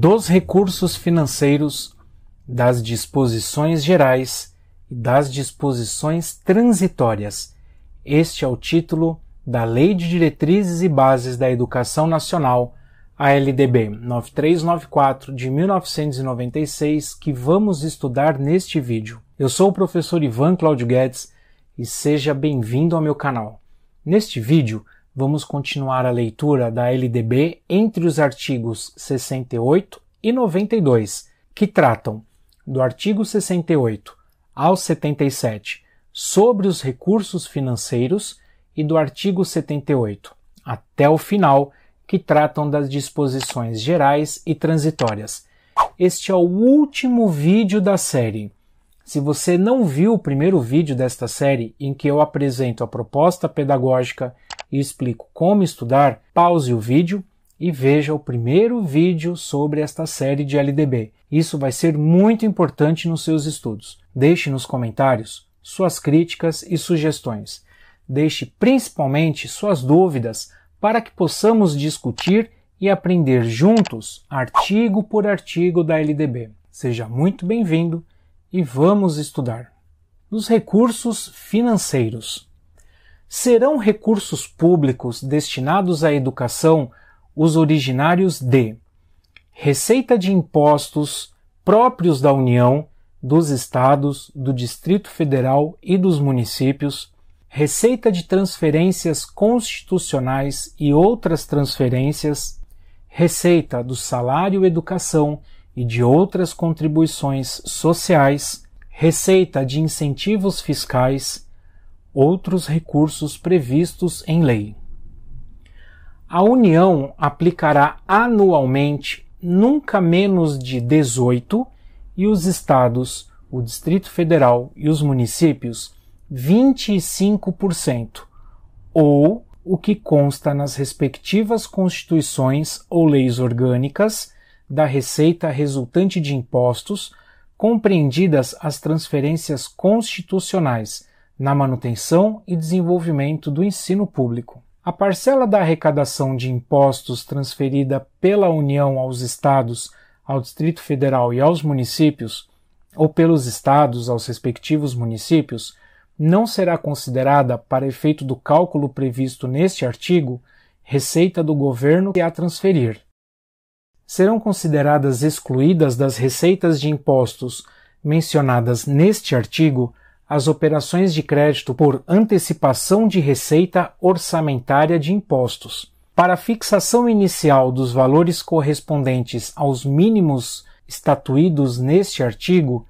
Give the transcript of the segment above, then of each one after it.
dos recursos financeiros, das disposições gerais e das disposições transitórias. Este é o título da Lei de Diretrizes e Bases da Educação Nacional, a LDB 9394 de 1996, que vamos estudar neste vídeo. Eu sou o professor Ivan Claudio Guedes e seja bem-vindo ao meu canal. Neste vídeo, Vamos continuar a leitura da LDB entre os artigos 68 e 92, que tratam do artigo 68 ao 77 sobre os recursos financeiros e do artigo 78 até o final, que tratam das disposições gerais e transitórias. Este é o último vídeo da série. Se você não viu o primeiro vídeo desta série, em que eu apresento a proposta pedagógica, e explico como estudar, pause o vídeo e veja o primeiro vídeo sobre esta série de LDB. Isso vai ser muito importante nos seus estudos. Deixe nos comentários suas críticas e sugestões. Deixe principalmente suas dúvidas para que possamos discutir e aprender juntos, artigo por artigo da LDB. Seja muito bem-vindo e vamos estudar. Nos recursos financeiros serão recursos públicos destinados à educação os originários de receita de impostos próprios da União, dos estados, do Distrito Federal e dos municípios, receita de transferências constitucionais e outras transferências, receita do salário educação e de outras contribuições sociais, receita de incentivos fiscais, outros recursos previstos em lei. A União aplicará anualmente nunca menos de 18 e os estados, o Distrito Federal e os municípios 25%, ou o que consta nas respectivas constituições ou leis orgânicas da receita resultante de impostos, compreendidas as transferências constitucionais na manutenção e desenvolvimento do ensino público. A parcela da arrecadação de impostos transferida pela União aos estados, ao Distrito Federal e aos municípios, ou pelos estados aos respectivos municípios, não será considerada, para efeito do cálculo previsto neste artigo, receita do governo que a transferir. Serão consideradas excluídas das receitas de impostos mencionadas neste artigo as operações de crédito por antecipação de receita orçamentária de impostos. Para a fixação inicial dos valores correspondentes aos mínimos estatuídos neste artigo,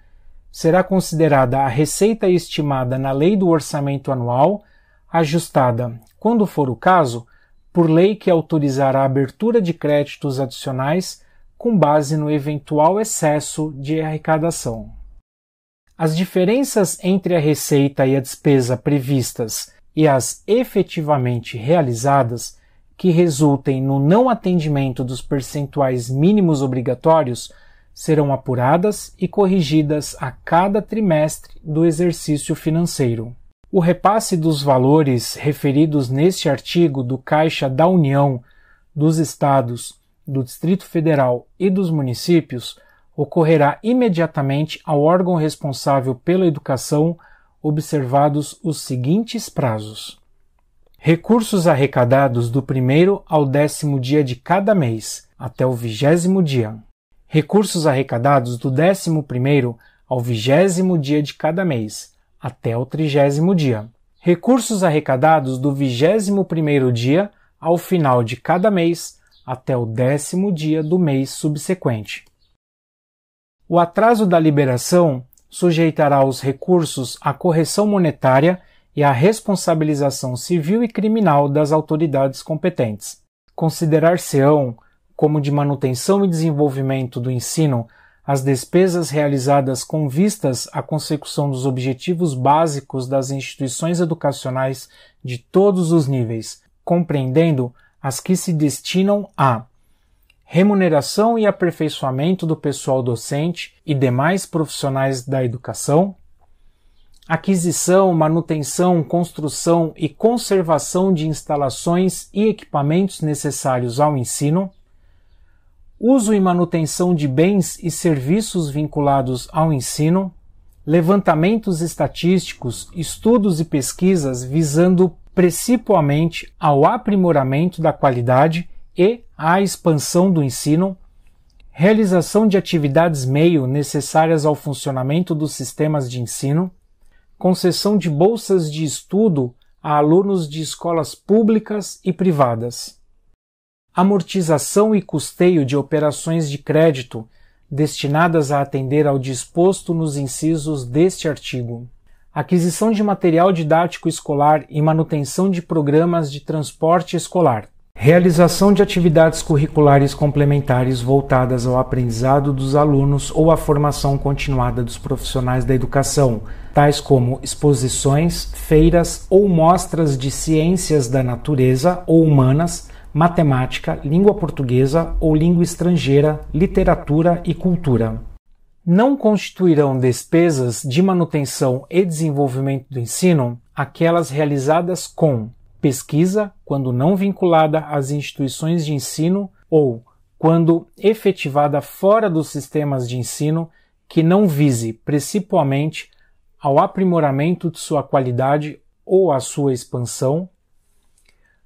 será considerada a receita estimada na Lei do Orçamento Anual, ajustada, quando for o caso, por lei que autorizar a abertura de créditos adicionais com base no eventual excesso de arrecadação as diferenças entre a receita e a despesa previstas e as efetivamente realizadas, que resultem no não atendimento dos percentuais mínimos obrigatórios, serão apuradas e corrigidas a cada trimestre do exercício financeiro. O repasse dos valores referidos neste artigo do Caixa da União, dos Estados, do Distrito Federal e dos municípios ocorrerá imediatamente ao órgão responsável pela educação, observados os seguintes prazos: recursos arrecadados do primeiro ao décimo dia de cada mês, até o vigésimo dia, recursos arrecadados do décimo primeiro ao vigésimo dia de cada mês, até o trigésimo dia. Recursos arrecadados do vigésimo primeiro dia ao final de cada mês até o décimo dia do mês subsequente. O atraso da liberação sujeitará os recursos à correção monetária e à responsabilização civil e criminal das autoridades competentes. Considerar-se-ão como de manutenção e desenvolvimento do ensino as despesas realizadas com vistas à consecução dos objetivos básicos das instituições educacionais de todos os níveis, compreendendo as que se destinam a remuneração e aperfeiçoamento do pessoal docente e demais profissionais da educação, aquisição, manutenção, construção e conservação de instalações e equipamentos necessários ao ensino, uso e manutenção de bens e serviços vinculados ao ensino, levantamentos estatísticos, estudos e pesquisas visando principalmente ao aprimoramento da qualidade e à expansão do ensino, realização de atividades meio necessárias ao funcionamento dos sistemas de ensino, concessão de bolsas de estudo a alunos de escolas públicas e privadas, amortização e custeio de operações de crédito destinadas a atender ao disposto nos incisos deste artigo, aquisição de material didático escolar e manutenção de programas de transporte escolar realização de atividades curriculares complementares voltadas ao aprendizado dos alunos ou à formação continuada dos profissionais da educação, tais como exposições, feiras ou mostras de ciências da natureza ou humanas, matemática, língua portuguesa ou língua estrangeira, literatura e cultura. Não constituirão despesas de manutenção e desenvolvimento do ensino aquelas realizadas com pesquisa, quando não vinculada às instituições de ensino ou quando efetivada fora dos sistemas de ensino, que não vise principalmente ao aprimoramento de sua qualidade ou à sua expansão.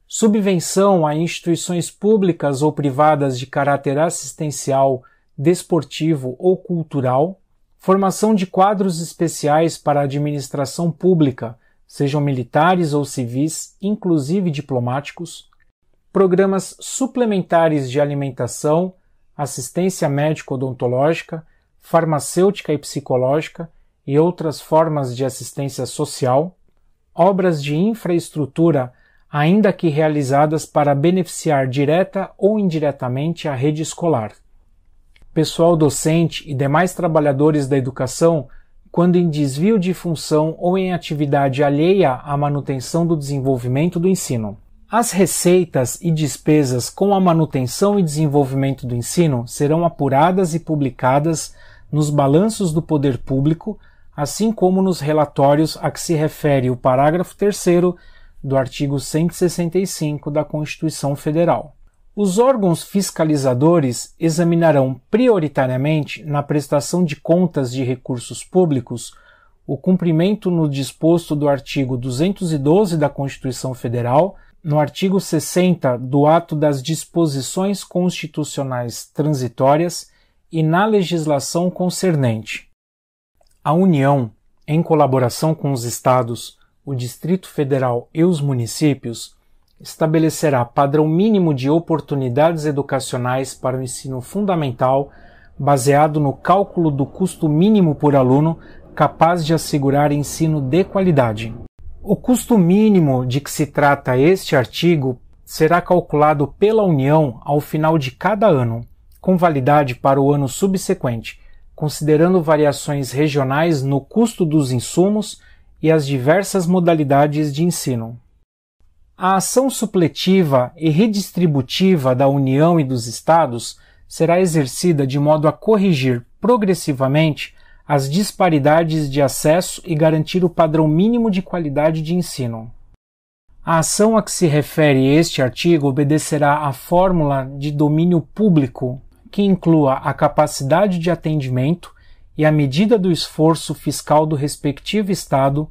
Subvenção a instituições públicas ou privadas de caráter assistencial, desportivo ou cultural. Formação de quadros especiais para a administração pública, sejam militares ou civis, inclusive diplomáticos, programas suplementares de alimentação, assistência médico-odontológica, farmacêutica e psicológica e outras formas de assistência social, obras de infraestrutura, ainda que realizadas para beneficiar direta ou indiretamente a rede escolar. Pessoal docente e demais trabalhadores da educação quando em desvio de função ou em atividade alheia à manutenção do desenvolvimento do ensino. As receitas e despesas com a manutenção e desenvolvimento do ensino serão apuradas e publicadas nos balanços do poder público, assim como nos relatórios a que se refere o parágrafo 3 do artigo 165 da Constituição Federal. Os órgãos fiscalizadores examinarão prioritariamente, na prestação de contas de recursos públicos, o cumprimento no disposto do artigo 212 da Constituição Federal, no artigo 60 do Ato das Disposições Constitucionais Transitórias e na legislação concernente. A União, em colaboração com os Estados, o Distrito Federal e os municípios, estabelecerá padrão mínimo de oportunidades educacionais para o ensino fundamental, baseado no cálculo do custo mínimo por aluno, capaz de assegurar ensino de qualidade. O custo mínimo de que se trata este artigo será calculado pela União ao final de cada ano, com validade para o ano subsequente, considerando variações regionais no custo dos insumos e as diversas modalidades de ensino a ação supletiva e redistributiva da União e dos Estados será exercida de modo a corrigir progressivamente as disparidades de acesso e garantir o padrão mínimo de qualidade de ensino. A ação a que se refere este artigo obedecerá à fórmula de domínio público, que inclua a capacidade de atendimento e a medida do esforço fiscal do respectivo Estado,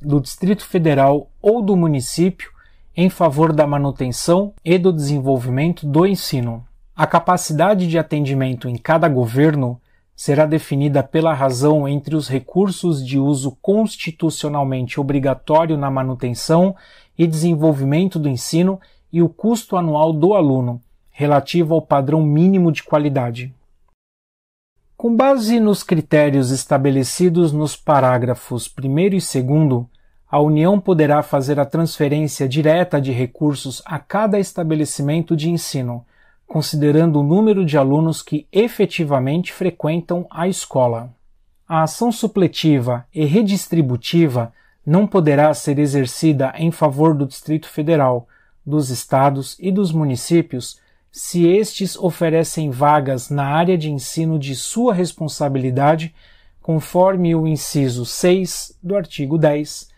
do Distrito Federal ou do município em favor da manutenção e do desenvolvimento do ensino. A capacidade de atendimento em cada governo será definida pela razão entre os recursos de uso constitucionalmente obrigatório na manutenção e desenvolvimento do ensino e o custo anual do aluno, relativo ao padrão mínimo de qualidade. Com base nos critérios estabelecidos nos parágrafos 1 e 2, a União poderá fazer a transferência direta de recursos a cada estabelecimento de ensino, considerando o número de alunos que efetivamente frequentam a escola. A ação supletiva e redistributiva não poderá ser exercida em favor do Distrito Federal, dos estados e dos municípios se estes oferecem vagas na área de ensino de sua responsabilidade, conforme o inciso 6 do artigo 10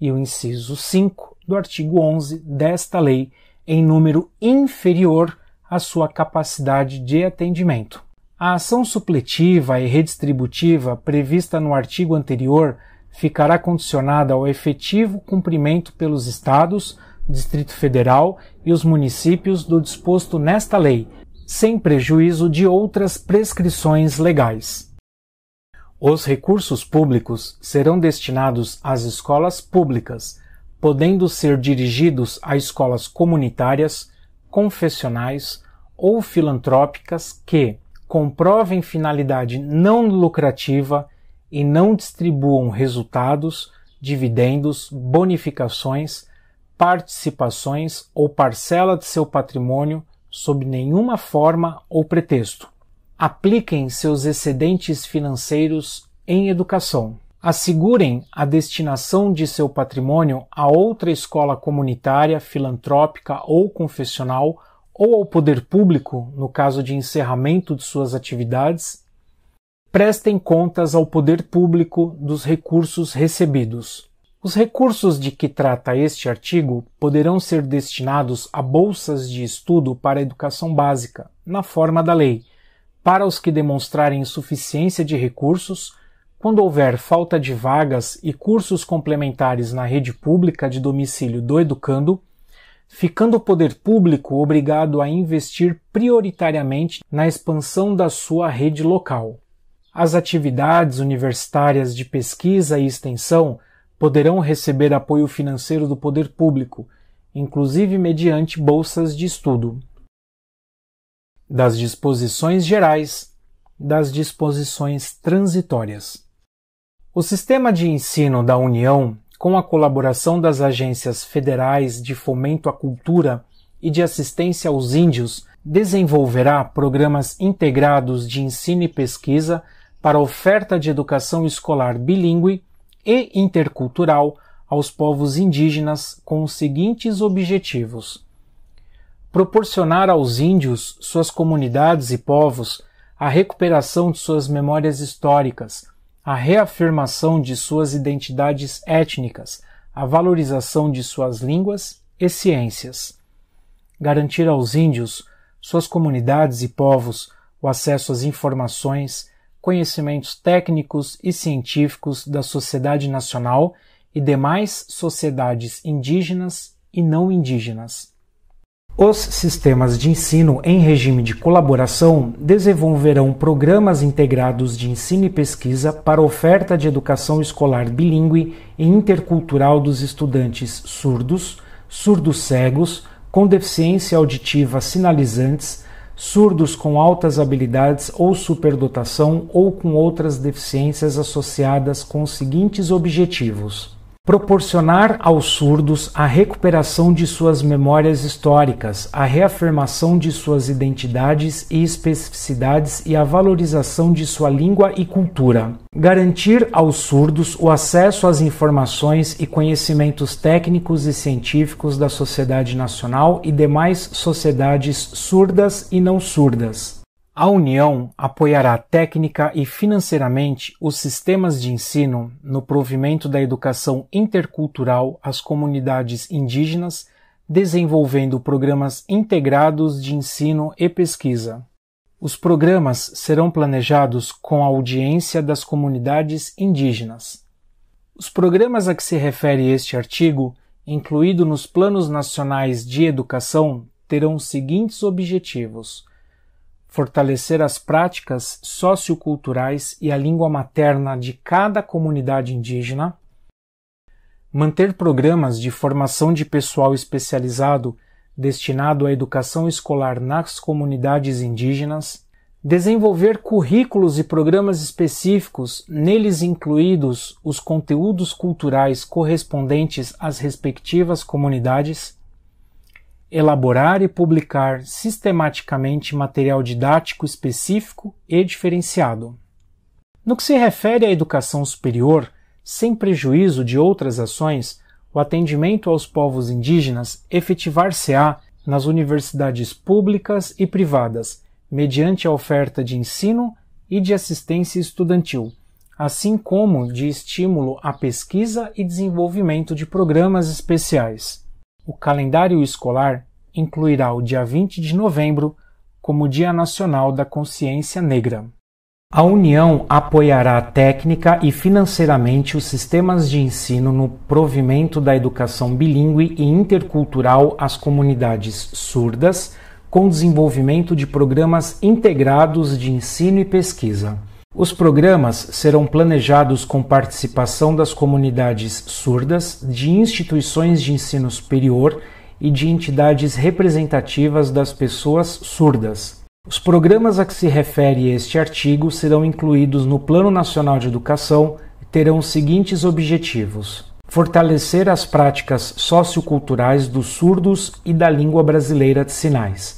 e o inciso 5 do artigo 11 desta lei em número inferior à sua capacidade de atendimento. A ação supletiva e redistributiva prevista no artigo anterior ficará condicionada ao efetivo cumprimento pelos Estados, Distrito Federal e os municípios do disposto nesta lei, sem prejuízo de outras prescrições legais. Os recursos públicos serão destinados às escolas públicas, podendo ser dirigidos a escolas comunitárias, confessionais ou filantrópicas que comprovem finalidade não lucrativa e não distribuam resultados, dividendos, bonificações, participações ou parcela de seu patrimônio sob nenhuma forma ou pretexto apliquem seus excedentes financeiros em educação. Assegurem a destinação de seu patrimônio a outra escola comunitária, filantrópica ou confessional, ou ao poder público, no caso de encerramento de suas atividades. Prestem contas ao poder público dos recursos recebidos. Os recursos de que trata este artigo poderão ser destinados a bolsas de estudo para a educação básica, na forma da lei para os que demonstrarem insuficiência de recursos, quando houver falta de vagas e cursos complementares na rede pública de domicílio do educando, ficando o poder público obrigado a investir prioritariamente na expansão da sua rede local. As atividades universitárias de pesquisa e extensão poderão receber apoio financeiro do poder público, inclusive mediante bolsas de estudo das disposições gerais, das disposições transitórias. O sistema de ensino da União, com a colaboração das agências federais de fomento à cultura e de assistência aos índios, desenvolverá programas integrados de ensino e pesquisa para oferta de educação escolar bilíngue e intercultural aos povos indígenas com os seguintes objetivos: proporcionar aos índios, suas comunidades e povos, a recuperação de suas memórias históricas, a reafirmação de suas identidades étnicas, a valorização de suas línguas e ciências. Garantir aos índios, suas comunidades e povos, o acesso às informações, conhecimentos técnicos e científicos da sociedade nacional e demais sociedades indígenas e não indígenas. Os sistemas de ensino em regime de colaboração desenvolverão programas integrados de ensino e pesquisa para oferta de educação escolar bilíngue e intercultural dos estudantes surdos, surdos cegos, com deficiência auditiva sinalizantes, surdos com altas habilidades ou superdotação ou com outras deficiências associadas com os seguintes objetivos proporcionar aos surdos a recuperação de suas memórias históricas, a reafirmação de suas identidades e especificidades e a valorização de sua língua e cultura, garantir aos surdos o acesso às informações e conhecimentos técnicos e científicos da sociedade nacional e demais sociedades surdas e não surdas a União apoiará técnica e financeiramente os sistemas de ensino no provimento da educação intercultural às comunidades indígenas, desenvolvendo programas integrados de ensino e pesquisa. Os programas serão planejados com a audiência das comunidades indígenas. Os programas a que se refere este artigo, incluído nos Planos Nacionais de Educação, terão os seguintes objetivos: fortalecer as práticas socioculturais e a língua materna de cada comunidade indígena, manter programas de formação de pessoal especializado destinado à educação escolar nas comunidades indígenas, desenvolver currículos e programas específicos, neles incluídos os conteúdos culturais correspondentes às respectivas comunidades elaborar e publicar sistematicamente material didático específico e diferenciado. No que se refere à educação superior, sem prejuízo de outras ações, o atendimento aos povos indígenas efetivar-se-á nas universidades públicas e privadas, mediante a oferta de ensino e de assistência estudantil, assim como de estímulo à pesquisa e desenvolvimento de programas especiais o calendário escolar incluirá o dia 20 de novembro como Dia Nacional da Consciência Negra. A União apoiará técnica e financeiramente os sistemas de ensino no provimento da educação bilíngue e intercultural às comunidades surdas, com desenvolvimento de programas integrados de ensino e pesquisa. Os programas serão planejados com participação das comunidades surdas, de instituições de ensino superior e de entidades representativas das pessoas surdas. Os programas a que se refere este artigo serão incluídos no Plano Nacional de Educação e terão os seguintes objetivos: fortalecer as práticas socioculturais dos surdos e da língua brasileira de sinais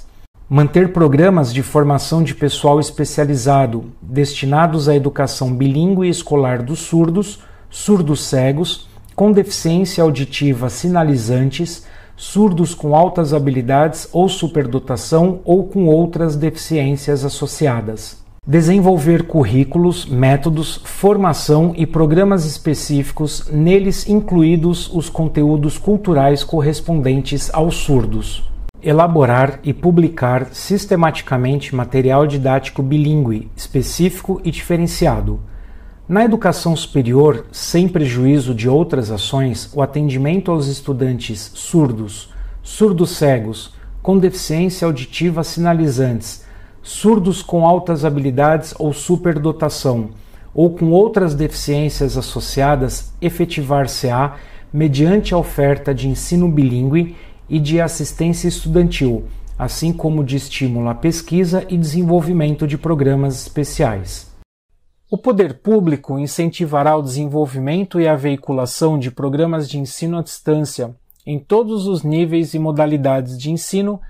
manter programas de formação de pessoal especializado destinados à educação bilíngue e escolar dos surdos, surdos cegos, com deficiência auditiva sinalizantes, surdos com altas habilidades ou superdotação ou com outras deficiências associadas. Desenvolver currículos, métodos, formação e programas específicos, neles incluídos os conteúdos culturais correspondentes aos surdos elaborar e publicar sistematicamente material didático bilíngue, específico e diferenciado. Na educação superior, sem prejuízo de outras ações, o atendimento aos estudantes surdos, surdos cegos, com deficiência auditiva sinalizantes, surdos com altas habilidades ou superdotação, ou com outras deficiências associadas, efetivar-se-á mediante a oferta de ensino bilíngue e de assistência estudantil, assim como de estímulo à pesquisa e desenvolvimento de programas especiais. O poder público incentivará o desenvolvimento e a veiculação de programas de ensino à distância em todos os níveis e modalidades de ensino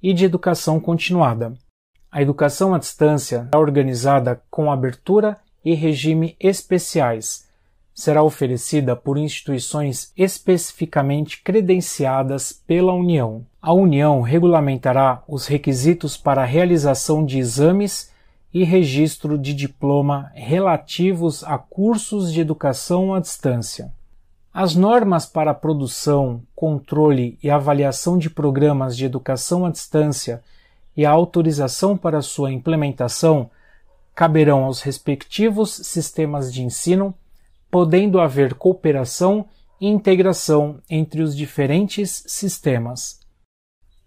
e de educação continuada. A educação à distância é organizada com abertura e regime especiais será oferecida por instituições especificamente credenciadas pela União. A União regulamentará os requisitos para a realização de exames e registro de diploma relativos a cursos de educação à distância. As normas para a produção, controle e avaliação de programas de educação à distância e a autorização para sua implementação caberão aos respectivos sistemas de ensino podendo haver cooperação e integração entre os diferentes sistemas.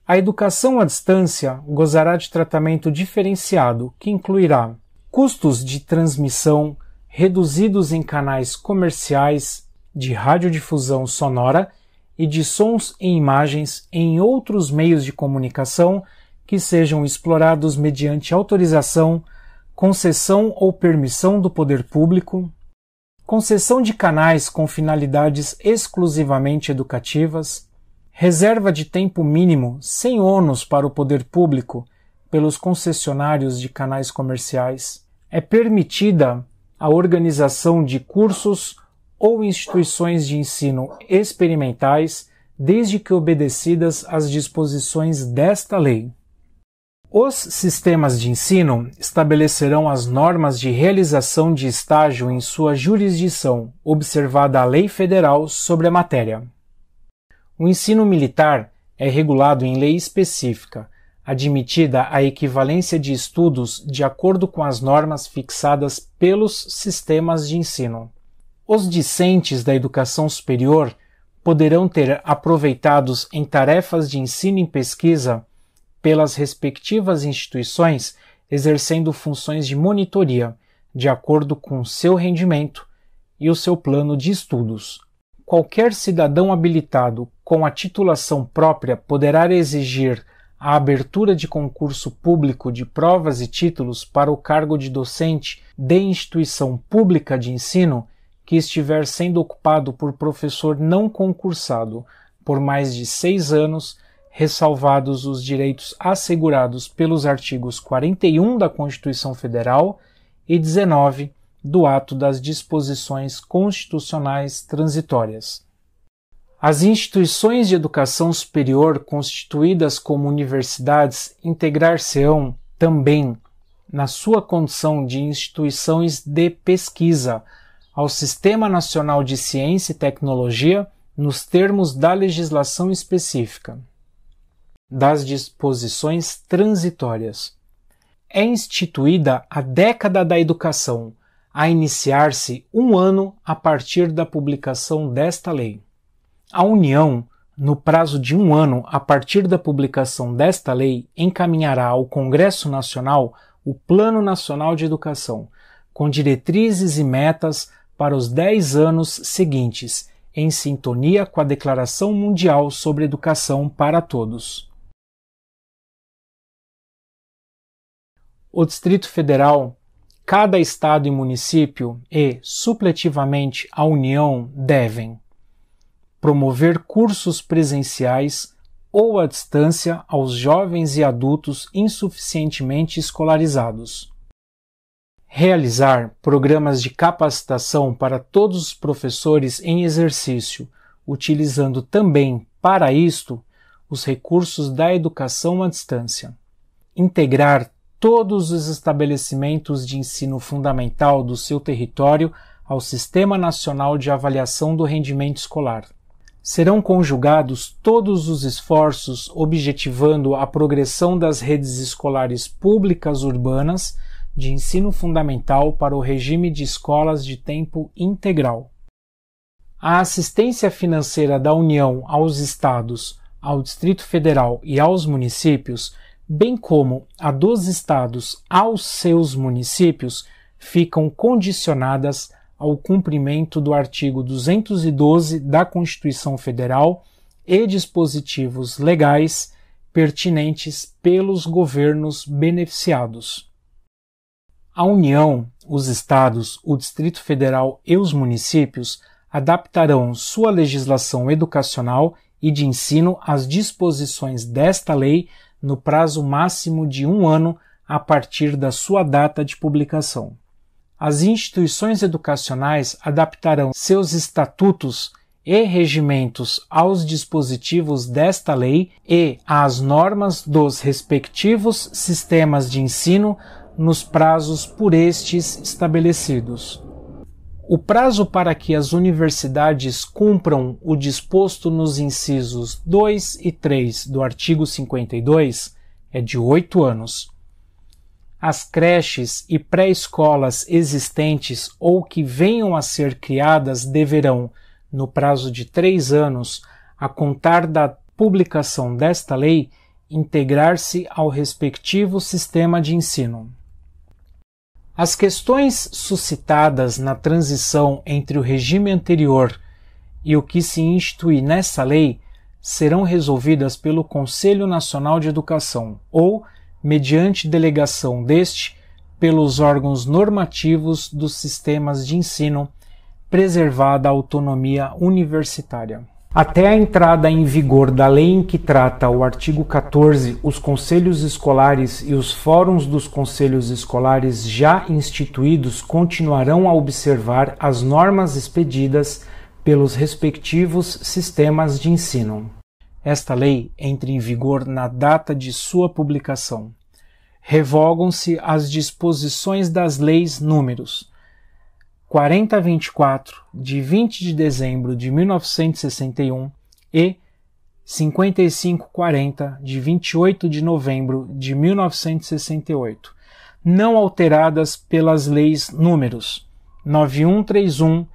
A educação à distância gozará de tratamento diferenciado, que incluirá custos de transmissão reduzidos em canais comerciais de radiodifusão sonora e de sons e imagens em outros meios de comunicação que sejam explorados mediante autorização, concessão ou permissão do poder público, concessão de canais com finalidades exclusivamente educativas, reserva de tempo mínimo sem ônus para o poder público pelos concessionários de canais comerciais, é permitida a organização de cursos ou instituições de ensino experimentais, desde que obedecidas às disposições desta lei. Os sistemas de ensino estabelecerão as normas de realização de estágio em sua jurisdição, observada a lei federal sobre a matéria. O ensino militar é regulado em lei específica, admitida a equivalência de estudos de acordo com as normas fixadas pelos sistemas de ensino. Os discentes da educação superior poderão ter aproveitados em tarefas de ensino e pesquisa pelas respectivas instituições, exercendo funções de monitoria, de acordo com seu rendimento e o seu plano de estudos. Qualquer cidadão habilitado com a titulação própria poderá exigir a abertura de concurso público de provas e títulos para o cargo de docente de instituição pública de ensino que estiver sendo ocupado por professor não concursado por mais de seis anos ressalvados os direitos assegurados pelos artigos 41 da Constituição Federal e 19 do ato das disposições constitucionais transitórias. As instituições de educação superior constituídas como universidades integrar-se-ão também, na sua condição de instituições de pesquisa, ao Sistema Nacional de Ciência e Tecnologia nos termos da legislação específica das disposições transitórias. É instituída a década da educação, a iniciar-se um ano a partir da publicação desta lei. A União, no prazo de um ano a partir da publicação desta lei, encaminhará ao Congresso Nacional o Plano Nacional de Educação, com diretrizes e metas para os dez anos seguintes, em sintonia com a Declaração Mundial sobre Educação para Todos. o Distrito Federal, cada estado e município e, supletivamente, a União devem promover cursos presenciais ou à distância aos jovens e adultos insuficientemente escolarizados. Realizar programas de capacitação para todos os professores em exercício, utilizando também, para isto, os recursos da educação à distância. Integrar todos os estabelecimentos de ensino fundamental do seu território ao Sistema Nacional de Avaliação do Rendimento Escolar. Serão conjugados todos os esforços objetivando a progressão das redes escolares públicas urbanas de ensino fundamental para o regime de escolas de tempo integral. A assistência financeira da União aos Estados, ao Distrito Federal e aos municípios bem como a dos estados aos seus municípios, ficam condicionadas ao cumprimento do artigo 212 da Constituição Federal e dispositivos legais pertinentes pelos governos beneficiados. A União, os estados, o Distrito Federal e os municípios adaptarão sua legislação educacional e de ensino às disposições desta lei no prazo máximo de um ano a partir da sua data de publicação. As instituições educacionais adaptarão seus estatutos e regimentos aos dispositivos desta lei e às normas dos respectivos sistemas de ensino nos prazos por estes estabelecidos. O prazo para que as universidades cumpram o disposto nos incisos 2 e 3 do artigo 52 é de oito anos. As creches e pré-escolas existentes ou que venham a ser criadas deverão, no prazo de três anos, a contar da publicação desta lei, integrar-se ao respectivo sistema de ensino. As questões suscitadas na transição entre o regime anterior e o que se institui nessa lei serão resolvidas pelo Conselho Nacional de Educação ou, mediante delegação deste, pelos órgãos normativos dos sistemas de ensino, preservada a autonomia universitária. Até a entrada em vigor da lei em que trata o artigo 14, os conselhos escolares e os fóruns dos conselhos escolares já instituídos continuarão a observar as normas expedidas pelos respectivos sistemas de ensino. Esta lei entra em vigor na data de sua publicação. Revogam-se as disposições das leis números 4024 de 20 de dezembro de 1961 e 5540 de 28 de novembro de 1968, não alteradas pelas leis números 9131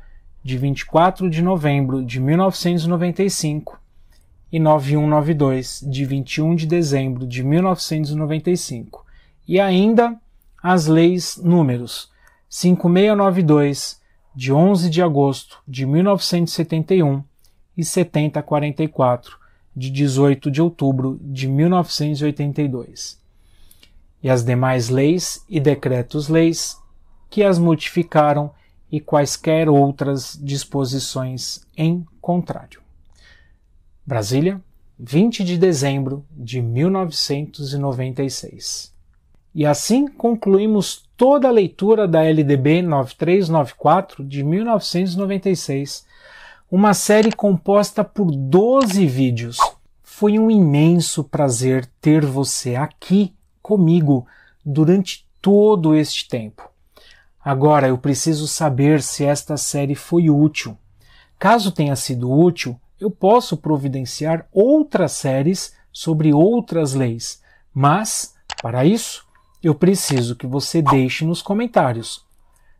de 24 de novembro de 1995 e 9192 de 21 de dezembro de 1995, e ainda as leis números 5692, de 11 de agosto de 1971, e 7044, de 18 de outubro de 1982. E as demais leis e decretos-leis que as modificaram e quaisquer outras disposições em contrário. Brasília, 20 de dezembro de 1996. E assim concluímos toda a leitura da LDB 9394 de 1996, uma série composta por 12 vídeos. Foi um imenso prazer ter você aqui comigo durante todo este tempo. Agora eu preciso saber se esta série foi útil. Caso tenha sido útil, eu posso providenciar outras séries sobre outras leis, mas, para isso, eu preciso que você deixe nos comentários.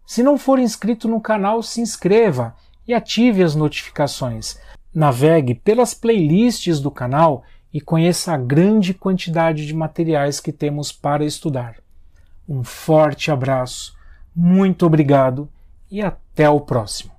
Se não for inscrito no canal, se inscreva e ative as notificações. Navegue pelas playlists do canal e conheça a grande quantidade de materiais que temos para estudar. Um forte abraço, muito obrigado e até o próximo.